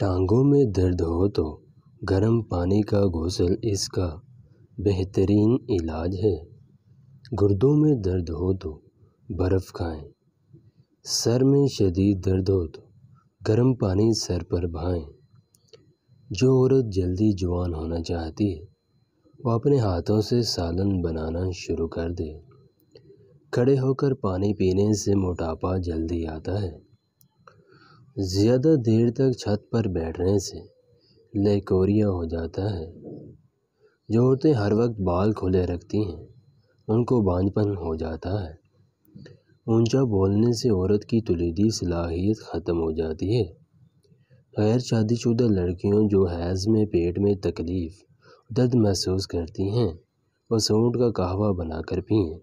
टाँगों में दर्द हो तो गर्म पानी का घोसल इसका बेहतरीन इलाज है गुर्दों में दर्द हो तो बर्फ़ खाएं सर में शदीद दर्द हो तो गर्म पानी सर पर बहाएं जो औरत जल्दी जवान होना चाहती है वह अपने हाथों से सालन बनाना शुरू कर दे खड़े होकर पानी पीने से मोटापा जल्दी आता है ज़्यादा देर तक छत पर बैठने से लेकोरिया हो जाता है जो औरतें हर वक्त बाल खुले रखती हैं उनको बांझपन हो जाता है ऊंचा बोलने से औरत की तुलीदी सलाहियत ख़त्म हो जाती है गैर शादीशुदा लड़कियों जो हैज़ में पेट में तकलीफ़ दर्द महसूस करती हैं और सूंट का कहवा बनाकर पिए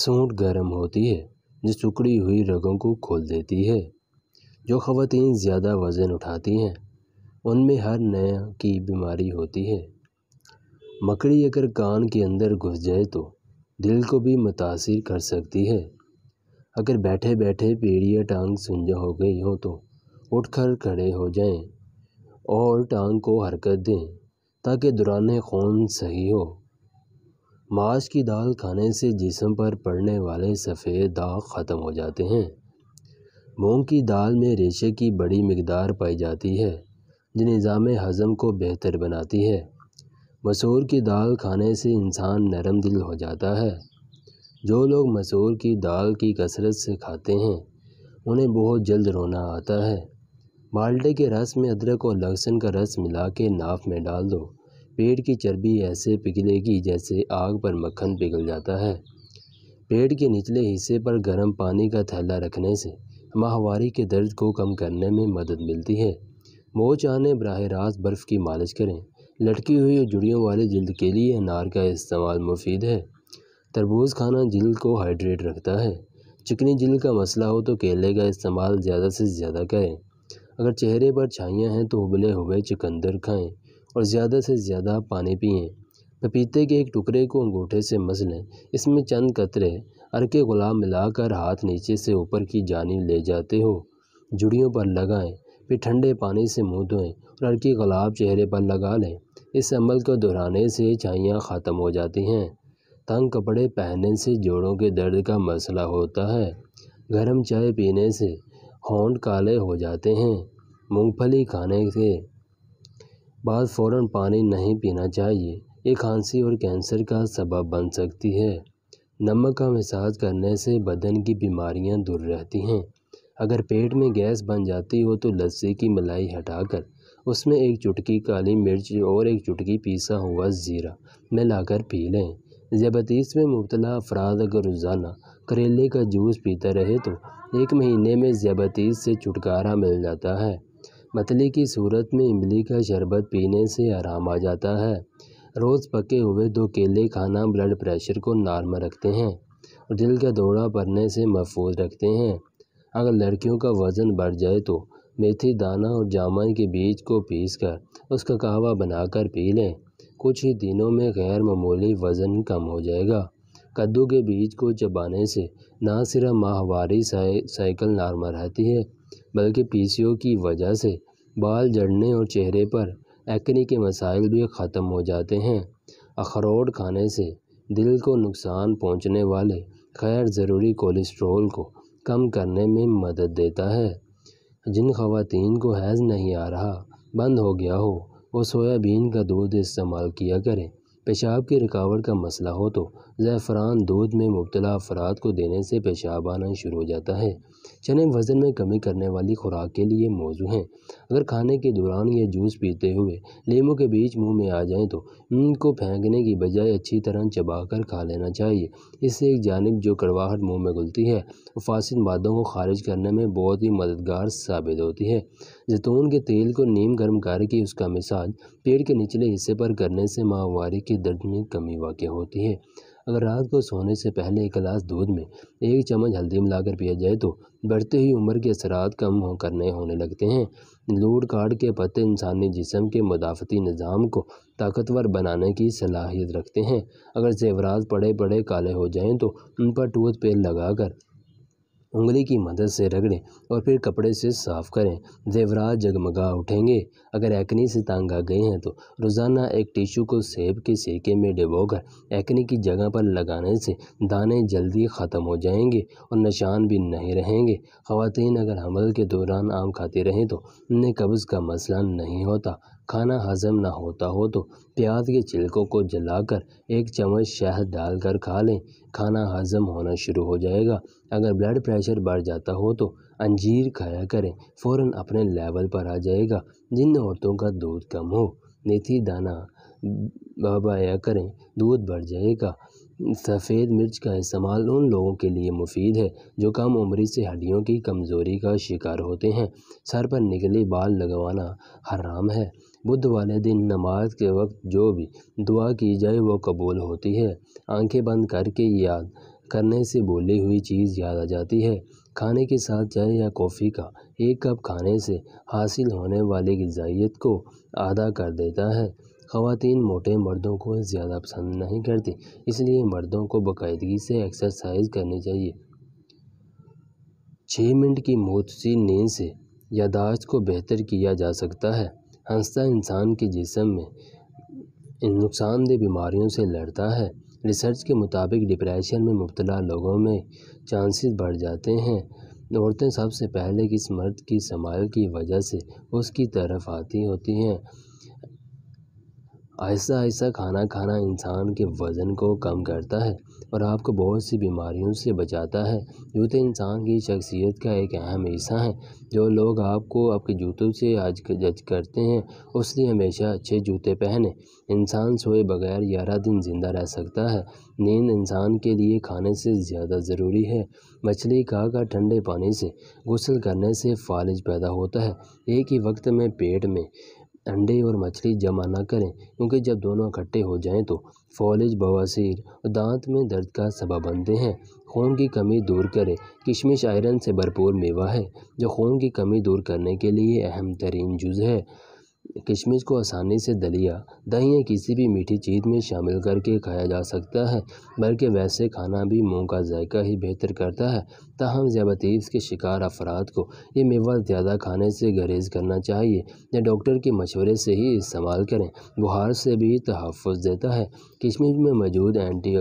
सूंट गर्म होती है जो सुकड़ी हुई रगों को खोल देती है जो ख़वान ज़्यादा वज़न उठाती हैं उनमें हर नया की बीमारी होती है मकड़ी अगर कान के अंदर घुस जाए तो दिल को भी मुतासर कर सकती है अगर बैठे बैठे पेड़ या टांग सुंजा हो गई हो तो उठकर खड़े हो जाएं और टांग को हरकत दें ताकि दुरान खून सही हो माश की दाल खाने से जिसम पर पड़ने वाले सफ़ेद दाग ख़त्म हो जाते हैं मूंग की दाल में रेशे की बड़ी मकदार पाई जाती है जो निज़ाम हज़म को बेहतर बनाती है मसूर की दाल खाने से इंसान नरम दिल हो जाता है जो लोग मसूर की दाल की कसरत से खाते हैं उन्हें बहुत जल्द रोना आता है माल्टे के रस में अदरक और लहसुन का रस मिला के नाफ में डाल दो पेट की चर्बी ऐसे पिघलेगी जैसे आग पर मक्खन पिघल जाता है पेट के निचले हिस्से पर गर्म पानी का थैला रखने से माहवारी के दर्द को कम करने में मदद मिलती है मोच आने बरह रास्त बर्फ़ की मालिश करें लटकी हुई और जुड़ियों वाले जल्द के लिए अनार का इस्तेमाल मुफीद है तरबूज खाना जल्द को हाइड्रेट रखता है चिकनी जल्द का मसला हो तो केले का इस्तेमाल ज़्यादा से ज़्यादा करें अगर चेहरे पर छाइयाँ हैं तो उबले हुए चिकंदर खाएँ और ज़्यादा से ज़्यादा पानी पिएँ पपीते के एक टुकड़े को अंगूठे से मस लें इसमें चंद कतरे अरके गुलाब मिलाकर हाथ नीचे से ऊपर की जानी ले जाते हो जुड़ियों पर लगाएं फिर ठंडे पानी से मुंह धोएं और अरके गुलाब चेहरे पर लगा लें इस अमल को दोहराने से छाइयाँ ख़त्म हो जाती हैं तंग कपड़े पहनने से जोड़ों के दर्द का मसला होता है गर्म चाय पीने से होंठ काले हो जाते हैं मूँगफली खाने से बाद फ़ौर पानी नहीं पीना चाहिए ये खांसी और कैंसर का सबब बन सकती है नमक का मिसाज करने से बदन की बीमारियां दूर रहती हैं अगर पेट में गैस बन जाती हो तो लस्सी की मलाई हटाकर उसमें एक चुटकी काली मिर्च और एक चुटकी पीसा हुआ ज़ीरा मिलाकर पी लें ज़बतीस में मुबतला अफराद अगर रोज़ाना करेले का जूस पीता रहे तो एक महीने में ज़बतीस से छुटकारा मिल जाता है मतली की सूरत में इमली का शरबत पीने से आराम आ जाता है रोज़ पके हुए दो केले खाना ब्लड प्रेशर को नॉर्मल रखते हैं और दिल का दौरा पड़ने से महफूज रखते हैं अगर लड़कियों का वज़न बढ़ जाए तो मेथी दाना और जामन के बीज को पीस कर उसका कहवा बनाकर पी लें कुछ ही दिनों में गैर मामूली वज़न कम हो जाएगा कद्दू के बीज को चबाने से ना सिर्फ माहवारी साइकिल नॉर्मल रहती है बल्कि पीसीओ की वजह से बाल जड़ने और चेहरे पर एक्ने के मसाइल भी ख़त्म हो जाते हैं अखरोट खाने से दिल को नुकसान पहुंचने वाले गैर ज़रूरी कोलेस्ट्रोल को कम करने में मदद देता है जिन खातन को हैज़ नहीं आ रहा बंद हो गया हो वो सोयाबीन का दूध इस्तेमाल किया करें पेशाब की रुकावट का मसला हो तो ज़ैफ़रान दूध में मुबतला अफराद को देने से पेशाब आना शुरू हो जाता है चने वज़न में कमी करने वाली खुराक के लिए मौजू हैं अगर खाने के दौरान ये जूस पीते हुए लीमू के बीच मुंह में आ जाएं तो इनको फेंकने की बजाय अच्छी तरह चबा कर खा लेना चाहिए इससे एक जानब जो कड़वाहट मुँह में घुलती है फासिल मादों को खारिज करने में बहुत ही मददगार साबित होती है जैतून के तेल को नीम गर्म करके उसका मिसाज पेट के निचले हिस्से पर करने से माहवारी की की में कमी वाक़ होती है अगर रात को सोने से पहले एक गिलास दूध में एक चम्मच हल्दी मिलाकर पिया जाए तो बढ़ते ही उम्र के असरात कम हो करने होने लगते हैं लूड़ काट के पत्ते इंसानी जिसम के मुदाफती निज़ाम को ताकतवर बनाने की सलाहियत रखते हैं अगर जेवरात पड़े पड़े काले हो जाएं तो उन पर टूथ पेस्ट लगाकर उंगली की मदद से रगड़ें और फिर कपड़े से साफ करें जेवरात जगमगा उठेंगे अगर एक्नी से तंग आ गए हैं तो रोज़ाना एक टिशू को सेब के सेके में डुबोकर एक्नी की जगह पर लगाने से दाने जल्दी ख़त्म हो जाएंगे और निशान भी नहीं रहेंगे खातन अगर हमल के दौरान आम खाती रहें तो उन्हें कब्ज़ का मसला नहीं होता खाना हजम ना होता हो तो प्याज के छिलकों को जलाकर एक चम्मच शहद डालकर खा लें खाना हजम होना शुरू हो जाएगा अगर ब्लड प्रेशर बढ़ जाता हो तो अंजीर खाया करें फ़ौर अपने लेवल पर आ जाएगा जिन औरतों का दूध कम हो मेथी दाना बबाया करें दूध बढ़ जाएगा सफ़ेद मिर्च का इस्तेमाल उन लोगों के लिए मुफीद है जो कम उम्री से हड्डियों की कमज़ोरी का शिकार होते हैं सर पर निकले बाल लगवाना हराम है बुध वाले दिन नमाज के वक्त जो भी दुआ की जाए वो कबूल होती है आंखें बंद करके याद करने से बोली हुई चीज़ याद आ जाती है खाने के साथ चाय या कॉफ़ी का एक कप खाने से हासिल होने वाली गजाइत को आदा कर देता है खातन मोटे मर्दों को ज़्यादा पसंद नहीं करती इसलिए मर्दों को बाकायदगी से एक्सरसाइज करनी चाहिए छः मिनट की मोतसी नींद से यादाश्त को बेहतर किया जा सकता है हंसता इंसान के जिसम में नुकसानदेह बीमारियों से लड़ता है रिसर्च के मुताबिक डिप्रेशन में मुबतला लोगों में चांसेस बढ़ जाते हैं औरतें सबसे पहले किस मर्द की समाल की वजह से उसकी तरफ आती होती हैं ऐसा ऐसा खाना खाना इंसान के वज़न को कम करता है और आपको बहुत सी बीमारियों से बचाता है जूते तो इंसान की शख्सियत का एक अहम हिस्सा हैं जो लोग आपको आपके जूतों से आज जज करते हैं उसलिए हमेशा अच्छे जूते पहने इंसान सोए बगैर ग्यारह दिन ज़िंदा रह सकता है नींद इंसान के लिए खाने से ज़्यादा ज़रूरी है मछली खाकर ठंडे पानी से गसल करने से फालिज पैदा होता है एक ही वक्त में पेट में अंडे और मछली जमा ना करें क्योंकि जब दोनों इकट्ठे हो जाएं तो फॉलिज बवासीर और दांत में दर्द का सबब बनते हैं खून की कमी दूर करें किशमिश आयरन से भरपूर मेवा है जो खून की कमी दूर करने के लिए अहम तरीन जुज़ है किशमिश को आसानी से दलिया दही या किसी भी मीठी चीज़ में शामिल करके खाया जा सकता है बल्कि वैसे खाना भी मुंह का जायका ही बेहतर करता है ताहम ज़्यावतीस के शिकार अफराद को ये मेवा ज़्यादा खाने से गरेज करना चाहिए या डॉक्टर के मशवरे से ही इस्तेमाल करें बुहार से भी तहफ़ देता है किशमिश में मौजूद एंटी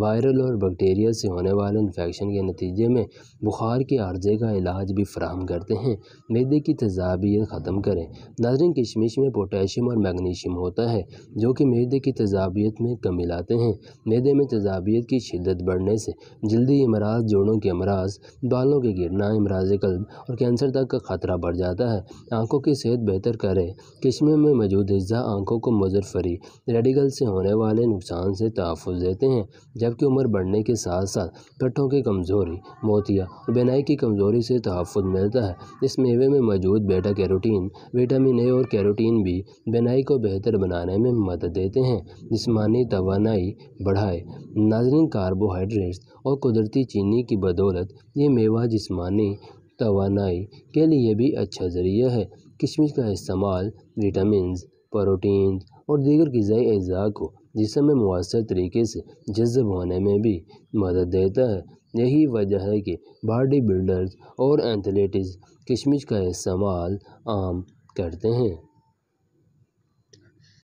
वायरल और बैक्टीरिया से होने वाले इन्फेक्शन के नतीजे में बुखार के अर्जे का इलाज भी फ्राहम करते हैं मेदे की तजाबियत ख़त्म करें नजर लेकिन किशमिश में पोटाशियम और मैग्नीशियम होता है जो कि मैदे की तजावियत में कमी लाते हैं मैदे में तजावियत की शिदत बढ़ने से जल्दी अमराज जोड़ों के अमराज बालों के गिरना अमराज कल्ब और कैंसर तक का खतरा बढ़ जाता है आंखों की सेहत बेहतर करे किशमे में मौजूद हिस्सा आंखों को मुजरफरी रेडिकल से होने वाले नुकसान से तहफ़ देते हैं जबकि उम्र बढ़ने के साथ साथ पट्टों की कमज़ोरी मोतिया और बेनाई की कमज़ोरी से तहफ़ मिलता है इस मेवे में मौजूद बेटा कैरोटीन विटामिन ए और और कैरोटीन भी बनाई को बेहतर बनाने में मदद देते हैं जिसमानी तोानाई बढ़ाए नाजरीन कार्बोहाइड्रेट्स और कुदरती चीनी की बदौलत ये मेवा जिसमानी तोानाई के लिए भी अच्छा ज़रिया है किशमिश का इस्तेमाल विटामिन प्रोटीन और दीगर गज़ाई अज़ा को जिसम में मवसर तरीके से जज्ब होने में भी मदद देता है यही वजह है कि बॉडी बिल्डर्स और एथलीट्स किशमिश का इस्तेमाल आम करते हैं